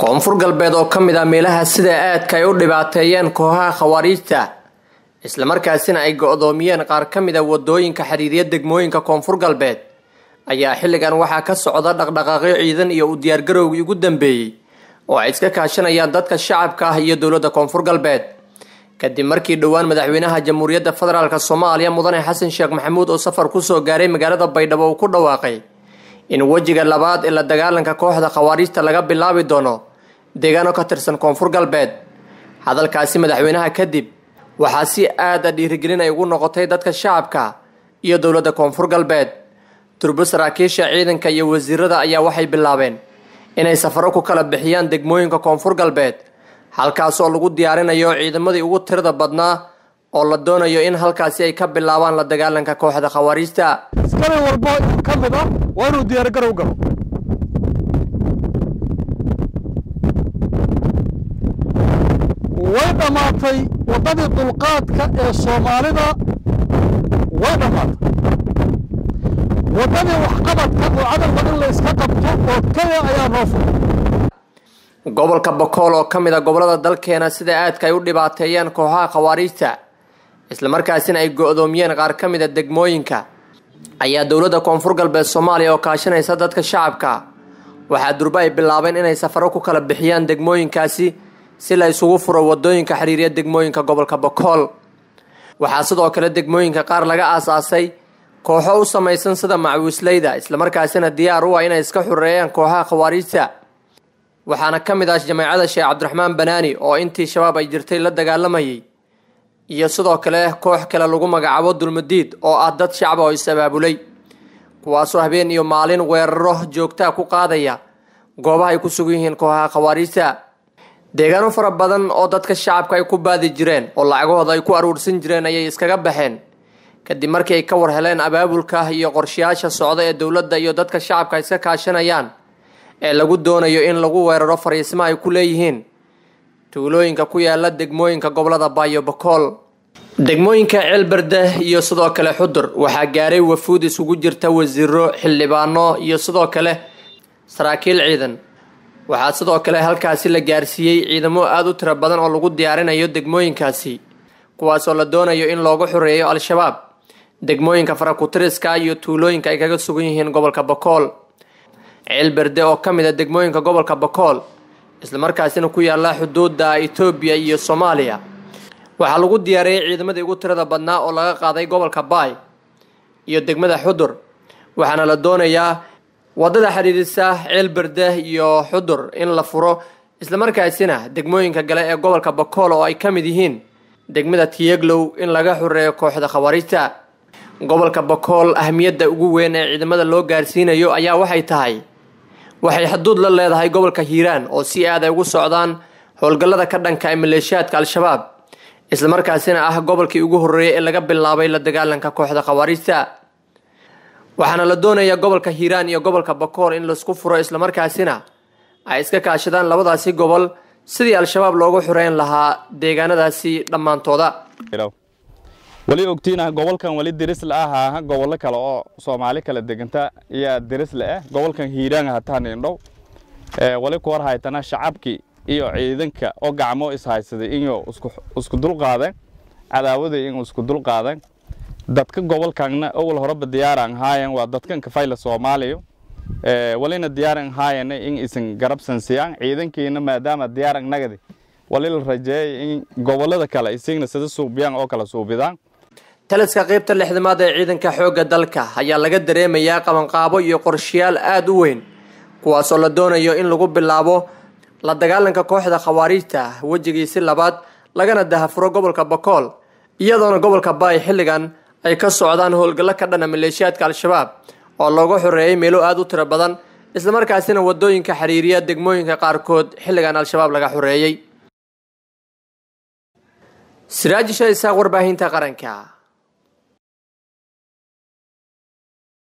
koonfur galbeed oo ka mid ah meelaha sida aadka ay u dhibaateeyeen kooxaha khawaariijta islamarkaasina ay go-doomiyeen qaar ka mid a ah wadooyinka xiriiriya degmooyinka koonfur galbeed ayaa xilligan waxaa ka socda dhaqdhaqaaqyo ciidan iyo u diyaargarowgii ugu dambeeyey oo ay iska kaashanayaan dadka shacabka ah iyo dowladda koonfur galbeed kadib markii dhowaan madaxweynaha jamhuuriyadda federaalk soomaaliya mudane xasan sheekh maxamuud oo safar kusoo gaaray magaalada baydhabo uu ku dhawaaqay in wejiga labaad ee la dagaalanka kooxda khawaariijta laga bilaabi doono deegaano ka tirsan koonfur galbeed hadalkaasi madaxweynaha kadib waxaa si aada dhiirigelin ay ugu noqotay dadka shacabka iyo dowladda koonfur galbeed turbo saraakiisha ciidanka iyo wasiirada ayaa waxay bilaabeen inay safaro ku kala bixiyaan degmooyinka koonfur galbeed halkaasoo lagu diyaarinayo ciidamadii ugu tirada badnaa oo la doonayo in halkaasi ay ka bilaabaan la dagaalanka kooxda khawaariista askari walbo ka mid ah waa inuu diyaargarow galo way dhammaatay waddadii dulqaadka ee soomaalida way dhammaatay waddadii waxqabadka oo cadal badan la qabto oo keliya ayaa noo furay gobolka bokool oo ka mid a ah gobollada dalkeena sida aadka ay u dhibaateeyeen kooxaha khawaariijta islamarkaasina ay go-doomiyeen qaar ka mid a ah degmooyinka ayaa dowladda koonfur galbeed soomaaliya oo kaashanaysa dadka shacabka waxaa durba ay bilaabeen inay safaro ku kala bixiyaan degmooyinkaasi si la isugu furo wadooyinka xiriirya degmooyinka gobolka bakool waxaa sidoo kale degmooyinka qaar laga aasaasay kooxo u samaysan sida macwiisleyda islamarkaasina diyaar u ah inay iska xureeyaan kooxaha khawaariijta waxaana ka mid ah jamaacada sheekh cabdiraxmaan banaani oo intii shabaab ay jirtay la dagaalamayay iyo sidoo kale koox kale lagu magacaabo dulmadiid oo ah dad shacba oo is abaabulay kuwaasoo habeen iyo maalin weeraro joogtaa ku qaadaya goobahay ku sugan yihiin kooxaha khawaariijta deegaano fara badan oo dadka shacabka ay ku baadi jireen oo lacagahooda ay ku aruursan jireen ayay iskaga baxeen kadib markii ay ka war heleen abaabulka iyo qorshayaasha socda ee dowladda iyo dadka shacabka iska kaashanayaan ee lagu doonayo in lagu weeraro fariisma ay ku leeyihiin tuulooyinka ku yaala degmooyinka gobolada baayo bakool degmooyinka ceelberde iyo sidoo kale xudur waxaa gaaray wafuud isugu jirta wasiiro xildhibaano iyo sidoo kale saraakiil ciidan waxaa sidoo kale halkaasi la gaarsiiyey ciidamo aad u tiro badan oo lagu diyaarinayo degmooyinkaasi kuwaasoo la doonayo in loogu xoreeyo al-shabaab degmooyinka farakutiriska iyo tuulooyinka ay kaga sugan yihiin gobolka bakool cilberde oo ka mid a ah degmooyinka gobolka bakool islamarkaasina ku yaalla xuduudda etoobiya iyo soomaaliya waxaa lagu diyaariyey ciidamadii ugu tirada badnaa oo laga qaaday gobolka baay iyo degmada xudur waxaana la doonayaa waddada xidhiidhisa ceelberde iyo xudur in la furo islamarkaasina degmooyinka gale ee gobolka bakool oo ay ka mid yihiin degmada tiyeglow in laga xureeyo kooxda khawariijta gobolka bakool ahmiyadda ugu weyn ee ciidamada loo gaarsiinayo ayaa waxay tahay waxay xuduud la leedahay gobolka hiiraan oo si aada ay ugu socdaan howlgallada ka dhanka ee maleeshiyaadka al-shabaab islamarkaasina ah gobolkii ugu horreeyey ee laga bilaabay la dagaalanka kooxda khawariijta waxaana la doonayaa gobolka hiiraan iyo gobolka bakoor in laisku furo islamarkaasina ay iska kaashadaan labadaasi gobol sidii al-shabaab loogu xureyn lahaa deegaanadaasi dhammaantooda weli ogtiina ah, gobolkan weli dirisle ahaa ah gobollo kale oo soomaali kala deganta ayaa dirisle ah gobolkan hiiraan ah hataan indhow weli kuwar haytana shacabkii iyo ciidanka oo gacmo haysaday inuu isku dulqaaden cadaawaday inuu isku dulqaaden dadka gobolkaanna awal horeba diyaaraan hayan waa dadkan kafayla soomaaliya eh, walina diyaaran hayan in isin garabsan siyaan ciidankiina maadaama diyaaran nagadi wali la rajeeyay in gobolada kale isigna sida suubiyaan oo kala suubidaan taliska qaybta lixdamaad ee ciidanka xoogga dalka ayaa laga dareemayaa qabanqaabo iyo qorshayaal aad u weyn kuwaasoo la doonayo in lagu bilaabo la dagaalanka kooxda khawaariijta wejigiisi labaad lagana dahafuro gobolka bakool iyadoona gobolka baay xilligan ay ka socdaan howlgallo ka dhana maleeshiyaadka al-shabaab oo looga xoreeyay meelo aada u tiro badan islamarkaasina wadooyinka xiriiriya degmooyinka qaarkood xilligan al-shabaab laga xoreeyey siraajisha isaaq warbaahinta qaranka